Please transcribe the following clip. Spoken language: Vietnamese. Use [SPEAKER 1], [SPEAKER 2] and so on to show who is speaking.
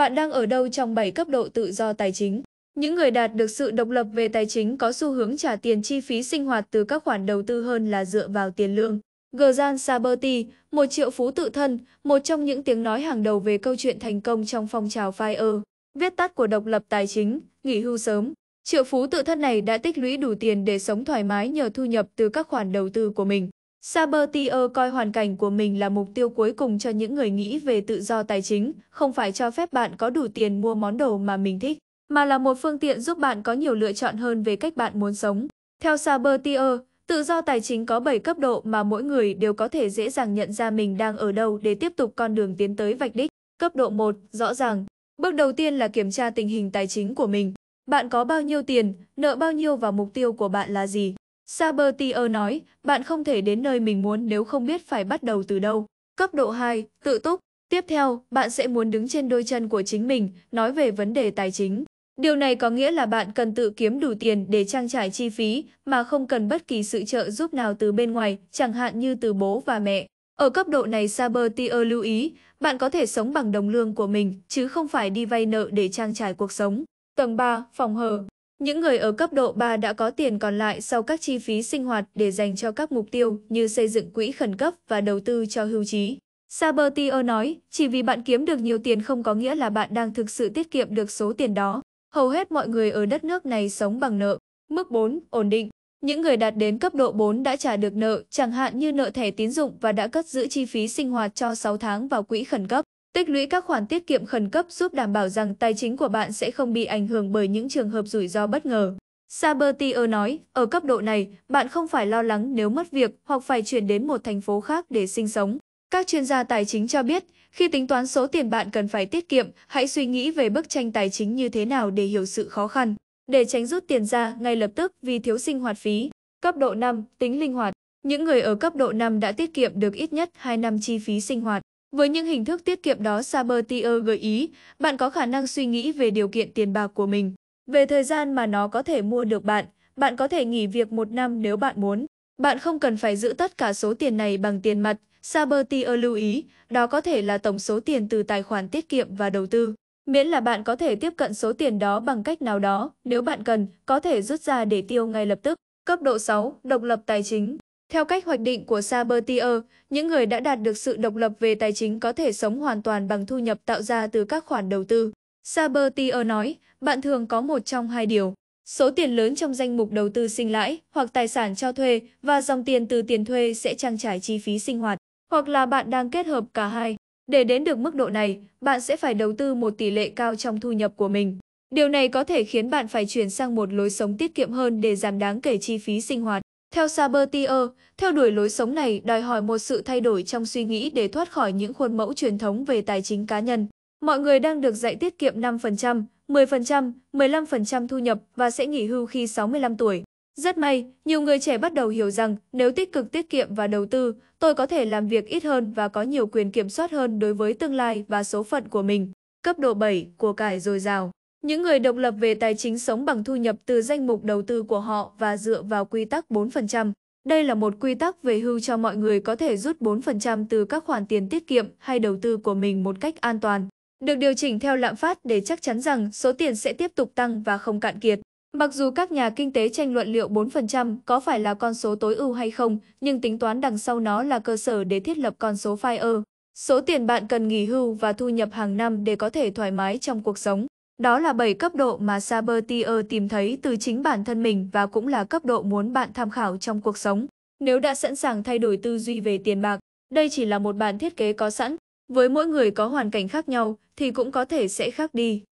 [SPEAKER 1] Bạn đang ở đâu trong 7 cấp độ tự do tài chính? Những người đạt được sự độc lập về tài chính có xu hướng trả tiền chi phí sinh hoạt từ các khoản đầu tư hơn là dựa vào tiền lương. Gjan Saberti, một triệu phú tự thân, một trong những tiếng nói hàng đầu về câu chuyện thành công trong phong trào FIRE, viết tắt của độc lập tài chính, nghỉ hưu sớm. Triệu phú tự thân này đã tích lũy đủ tiền để sống thoải mái nhờ thu nhập từ các khoản đầu tư của mình. Sabertier coi hoàn cảnh của mình là mục tiêu cuối cùng cho những người nghĩ về tự do tài chính, không phải cho phép bạn có đủ tiền mua món đồ mà mình thích, mà là một phương tiện giúp bạn có nhiều lựa chọn hơn về cách bạn muốn sống. Theo Sabertier, tự do tài chính có 7 cấp độ mà mỗi người đều có thể dễ dàng nhận ra mình đang ở đâu để tiếp tục con đường tiến tới vạch đích. Cấp độ 1, rõ ràng. Bước đầu tiên là kiểm tra tình hình tài chính của mình. Bạn có bao nhiêu tiền, nợ bao nhiêu và mục tiêu của bạn là gì? Sabertier nói, bạn không thể đến nơi mình muốn nếu không biết phải bắt đầu từ đâu. Cấp độ 2, tự túc. Tiếp theo, bạn sẽ muốn đứng trên đôi chân của chính mình, nói về vấn đề tài chính. Điều này có nghĩa là bạn cần tự kiếm đủ tiền để trang trải chi phí mà không cần bất kỳ sự trợ giúp nào từ bên ngoài, chẳng hạn như từ bố và mẹ. Ở cấp độ này Sabertier lưu ý, bạn có thể sống bằng đồng lương của mình chứ không phải đi vay nợ để trang trải cuộc sống. Tầng 3, phòng hờ những người ở cấp độ 3 đã có tiền còn lại sau các chi phí sinh hoạt để dành cho các mục tiêu như xây dựng quỹ khẩn cấp và đầu tư cho hưu trí. Sabertier nói, chỉ vì bạn kiếm được nhiều tiền không có nghĩa là bạn đang thực sự tiết kiệm được số tiền đó. Hầu hết mọi người ở đất nước này sống bằng nợ. Mức 4, ổn định. Những người đạt đến cấp độ 4 đã trả được nợ, chẳng hạn như nợ thẻ tín dụng và đã cất giữ chi phí sinh hoạt cho 6 tháng vào quỹ khẩn cấp. Tích lũy các khoản tiết kiệm khẩn cấp giúp đảm bảo rằng tài chính của bạn sẽ không bị ảnh hưởng bởi những trường hợp rủi ro bất ngờ. Sabertier nói, ở cấp độ này, bạn không phải lo lắng nếu mất việc hoặc phải chuyển đến một thành phố khác để sinh sống. Các chuyên gia tài chính cho biết, khi tính toán số tiền bạn cần phải tiết kiệm, hãy suy nghĩ về bức tranh tài chính như thế nào để hiểu sự khó khăn, để tránh rút tiền ra ngay lập tức vì thiếu sinh hoạt phí. Cấp độ 5, tính linh hoạt. Những người ở cấp độ 5 đã tiết kiệm được ít nhất 2 năm chi phí sinh hoạt. Với những hình thức tiết kiệm đó Sabertier gợi ý, bạn có khả năng suy nghĩ về điều kiện tiền bạc của mình, về thời gian mà nó có thể mua được bạn, bạn có thể nghỉ việc một năm nếu bạn muốn. Bạn không cần phải giữ tất cả số tiền này bằng tiền mặt, Sabertier lưu ý, đó có thể là tổng số tiền từ tài khoản tiết kiệm và đầu tư. Miễn là bạn có thể tiếp cận số tiền đó bằng cách nào đó, nếu bạn cần, có thể rút ra để tiêu ngay lập tức. Cấp độ 6, độc lập tài chính. Theo cách hoạch định của Sabertier, những người đã đạt được sự độc lập về tài chính có thể sống hoàn toàn bằng thu nhập tạo ra từ các khoản đầu tư. Sabertier nói, bạn thường có một trong hai điều. Số tiền lớn trong danh mục đầu tư sinh lãi hoặc tài sản cho thuê và dòng tiền từ tiền thuê sẽ trang trải chi phí sinh hoạt, hoặc là bạn đang kết hợp cả hai. Để đến được mức độ này, bạn sẽ phải đầu tư một tỷ lệ cao trong thu nhập của mình. Điều này có thể khiến bạn phải chuyển sang một lối sống tiết kiệm hơn để giảm đáng kể chi phí sinh hoạt. Theo Sabertier, theo đuổi lối sống này đòi hỏi một sự thay đổi trong suy nghĩ để thoát khỏi những khuôn mẫu truyền thống về tài chính cá nhân. Mọi người đang được dạy tiết kiệm 5%, 10%, 15% thu nhập và sẽ nghỉ hưu khi 65 tuổi. Rất may, nhiều người trẻ bắt đầu hiểu rằng nếu tích cực tiết kiệm và đầu tư, tôi có thể làm việc ít hơn và có nhiều quyền kiểm soát hơn đối với tương lai và số phận của mình. Cấp độ 7, của cải dồi dào. Những người độc lập về tài chính sống bằng thu nhập từ danh mục đầu tư của họ và dựa vào quy tắc 4%. Đây là một quy tắc về hưu cho mọi người có thể rút 4% từ các khoản tiền tiết kiệm hay đầu tư của mình một cách an toàn, được điều chỉnh theo lạm phát để chắc chắn rằng số tiền sẽ tiếp tục tăng và không cạn kiệt. Mặc dù các nhà kinh tế tranh luận liệu 4% có phải là con số tối ưu hay không, nhưng tính toán đằng sau nó là cơ sở để thiết lập con số FIRE, số tiền bạn cần nghỉ hưu và thu nhập hàng năm để có thể thoải mái trong cuộc sống. Đó là 7 cấp độ mà Sabertier tìm thấy từ chính bản thân mình và cũng là cấp độ muốn bạn tham khảo trong cuộc sống. Nếu đã sẵn sàng thay đổi tư duy về tiền bạc, đây chỉ là một bản thiết kế có sẵn. Với mỗi người có hoàn cảnh khác nhau thì cũng có thể sẽ khác đi.